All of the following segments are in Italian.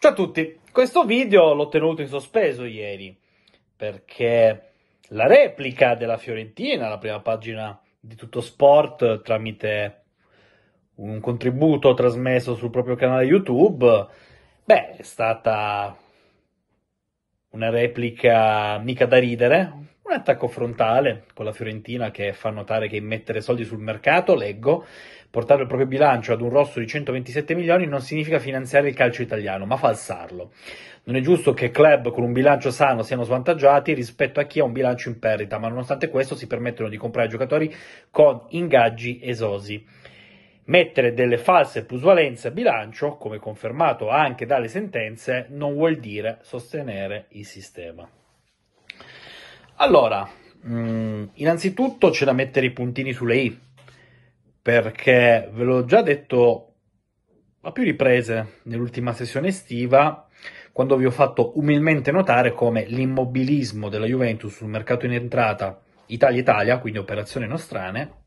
Ciao a tutti, questo video l'ho tenuto in sospeso ieri perché la replica della Fiorentina, la prima pagina di tutto sport tramite un contributo trasmesso sul proprio canale YouTube, beh, è stata una replica mica da ridere, un attacco frontale con la Fiorentina che fa notare che mettere soldi sul mercato, leggo, portare il proprio bilancio ad un rosso di 127 milioni non significa finanziare il calcio italiano, ma falsarlo. Non è giusto che club con un bilancio sano siano svantaggiati rispetto a chi ha un bilancio in perdita, ma nonostante questo si permettono di comprare giocatori con ingaggi esosi. Mettere delle false plusvalenze a bilancio, come confermato anche dalle sentenze, non vuol dire sostenere il sistema. Allora, mm, innanzitutto c'è da mettere i puntini sulle i, perché ve l'ho già detto a più riprese nell'ultima sessione estiva, quando vi ho fatto umilmente notare come l'immobilismo della Juventus sul mercato in entrata Italia-Italia, quindi operazioni nostrane,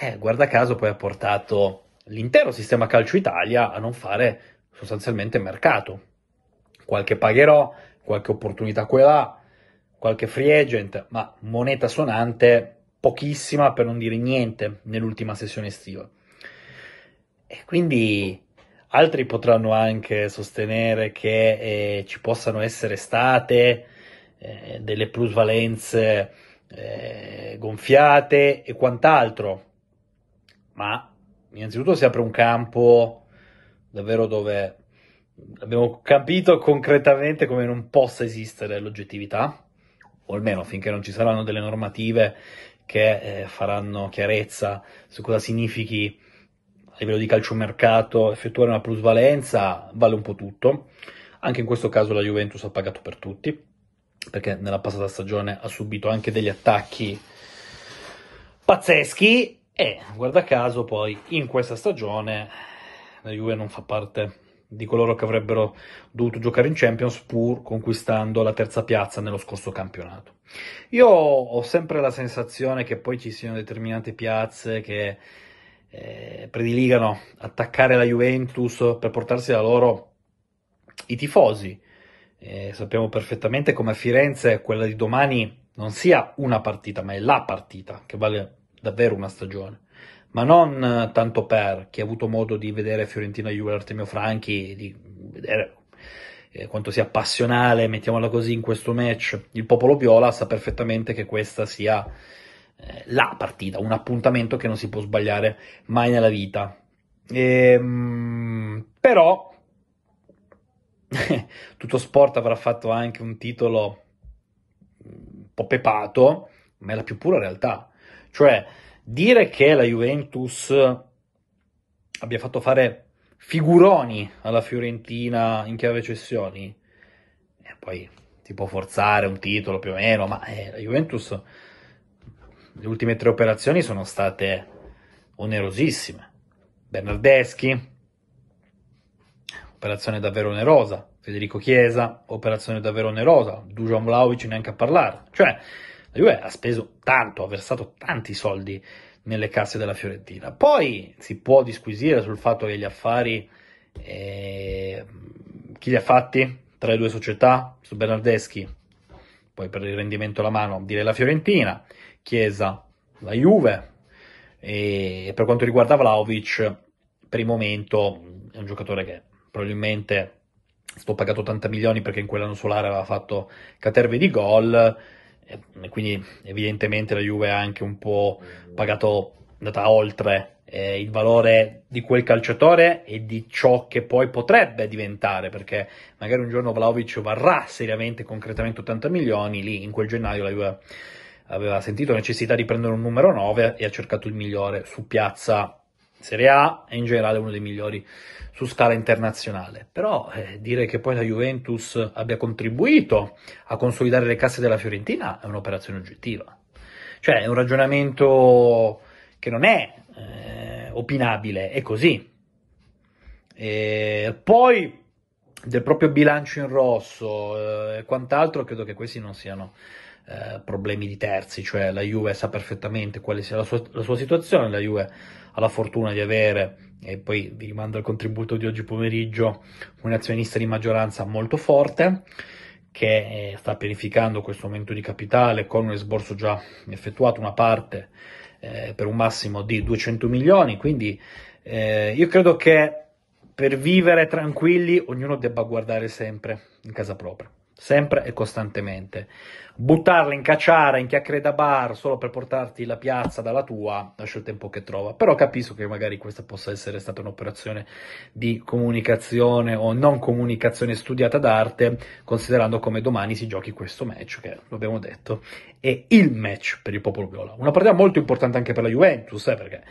eh, guarda caso poi ha portato l'intero sistema calcio Italia a non fare sostanzialmente mercato. Qualche pagherò, qualche opportunità quella, qualche free agent, ma moneta suonante pochissima per non dire niente nell'ultima sessione estiva. E quindi altri potranno anche sostenere che eh, ci possano essere state eh, delle plusvalenze eh, gonfiate e quant'altro ma innanzitutto si apre un campo davvero dove abbiamo capito concretamente come non possa esistere l'oggettività, o almeno finché non ci saranno delle normative che eh, faranno chiarezza su cosa significhi a livello di calciomercato effettuare una plusvalenza, vale un po' tutto. Anche in questo caso la Juventus ha pagato per tutti, perché nella passata stagione ha subito anche degli attacchi pazzeschi e guarda caso, poi in questa stagione la Juve non fa parte di coloro che avrebbero dovuto giocare in Champions pur conquistando la terza piazza nello scorso campionato. Io ho sempre la sensazione che poi ci siano determinate piazze che eh, prediligano attaccare la Juventus per portarsi da loro i tifosi. Eh, sappiamo perfettamente come a Firenze quella di domani non sia una partita, ma è la partita che vale davvero una stagione. Ma non eh, tanto per chi ha avuto modo di vedere Fiorentina Juve Artemio Franchi, di vedere eh, quanto sia passionale, mettiamola così, in questo match. Il popolo viola sa perfettamente che questa sia eh, la partita, un appuntamento che non si può sbagliare mai nella vita. E, ehm, però, tutto sport avrà fatto anche un titolo mm, un po' pepato, ma è la più pura realtà. Cioè, dire che la Juventus abbia fatto fare figuroni alla Fiorentina in chiave cessioni, e eh, poi si può forzare un titolo più o meno, ma eh, la Juventus, le ultime tre operazioni sono state onerosissime. Bernardeschi, operazione davvero onerosa. Federico Chiesa, operazione davvero onerosa. Dujan Vlaovic neanche a parlare. Cioè, la Juve ha speso tanto, ha versato tanti soldi nelle casse della Fiorentina. Poi si può disquisire sul fatto che gli affari, eh, chi li ha fatti tra le due società, su Bernardeschi, poi per il rendimento alla mano direi la Fiorentina, Chiesa, la Juve, e per quanto riguarda Vlaovic, per il momento è un giocatore che probabilmente sto pagato 80 milioni perché in quell'anno solare aveva fatto caterve di gol, eh, quindi evidentemente la Juve ha anche un po' pagato, andata oltre eh, il valore di quel calciatore e di ciò che poi potrebbe diventare, perché magari un giorno Vlaovic varrà seriamente, concretamente 80 milioni, lì in quel gennaio la Juve aveva sentito la necessità di prendere un numero 9 e ha cercato il migliore su piazza Serie A è in generale uno dei migliori su scala internazionale, però eh, dire che poi la Juventus abbia contribuito a consolidare le casse della Fiorentina è un'operazione oggettiva, cioè è un ragionamento che non è eh, opinabile, è così. E poi del proprio bilancio in rosso eh, e eh, quant'altro, credo che questi non siano eh, problemi di terzi, cioè la Juve sa perfettamente quale sia la sua, la sua situazione, la Juve ha la fortuna di avere, e poi vi rimando al contributo di oggi pomeriggio, un azionista di maggioranza molto forte che eh, sta pianificando questo aumento di capitale con un esborso già effettuato, una parte eh, per un massimo di 200 milioni, quindi eh, io credo che per vivere tranquilli ognuno debba guardare sempre in casa propria sempre e costantemente. Buttarla in cacciara, in chiacchiere da bar, solo per portarti la piazza dalla tua, lascia il tempo che trova. Però capisco che magari questa possa essere stata un'operazione di comunicazione o non comunicazione studiata d'arte, considerando come domani si giochi questo match, che lo abbiamo detto, è il match per il popolo viola. Una partita molto importante anche per la Juventus, eh, perché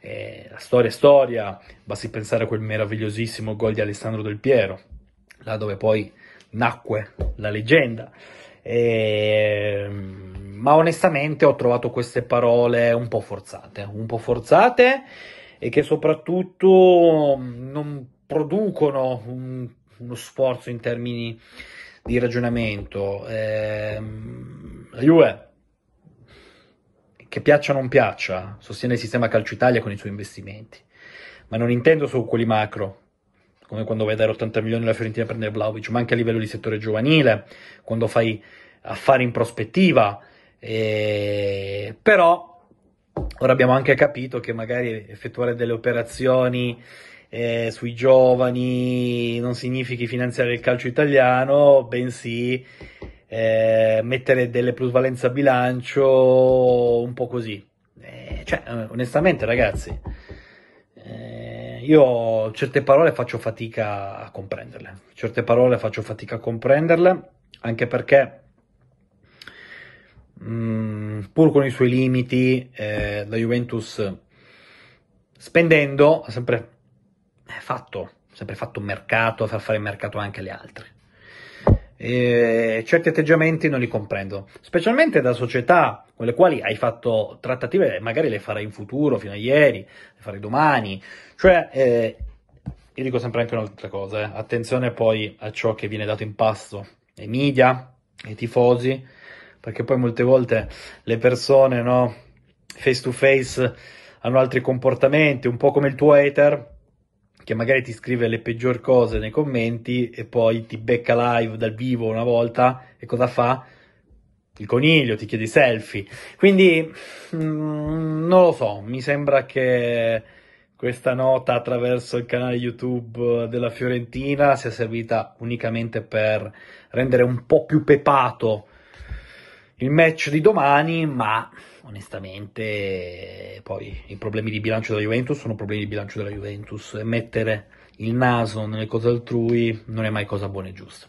eh, la storia è storia, basti pensare a quel meravigliosissimo gol di Alessandro Del Piero, là dove poi nacque la leggenda. E, ma onestamente ho trovato queste parole un po' forzate, un po' forzate e che soprattutto mm, non producono un, uno sforzo in termini di ragionamento. Eh, la Juve, che piaccia o non piaccia, sostiene il sistema Calcio Italia con i suoi investimenti, ma non intendo solo quelli macro, come quando vai a dare 80 milioni alla Fiorentina per prendere Vlaovic, ma anche a livello di settore giovanile, quando fai affari in prospettiva, e... però ora abbiamo anche capito che magari effettuare delle operazioni eh, sui giovani non significhi finanziare il calcio italiano, bensì eh, mettere delle plusvalenze a bilancio un po' così. Eh, cioè, onestamente, ragazzi, io certe parole faccio fatica a comprenderle, certe parole faccio fatica a comprenderle, anche perché mh, mm, pur con i suoi limiti, eh, la Juventus spendendo ha sempre eh, fatto, sempre fatto mercato, far fare mercato anche alle altre eh, certi atteggiamenti non li comprendo, specialmente da società con le quali hai fatto trattative, magari le farai in futuro, fino a ieri, le farai domani, cioè eh, io dico sempre anche un'altra cosa, eh. attenzione poi a ciò che viene dato in pasto ai media, ai tifosi, perché poi molte volte le persone, no, face to face hanno altri comportamenti, un po' come il tuo hater, che magari ti scrive le peggior cose nei commenti e poi ti becca live dal vivo una volta e cosa fa? Il coniglio ti chiede i selfie. Quindi mm, non lo so, mi sembra che questa nota attraverso il canale YouTube della Fiorentina sia servita unicamente per rendere un po' più pepato il match di domani, ma onestamente poi i problemi di bilancio della Juventus sono problemi di bilancio della Juventus e mettere il naso nelle cose altrui non è mai cosa buona e giusta.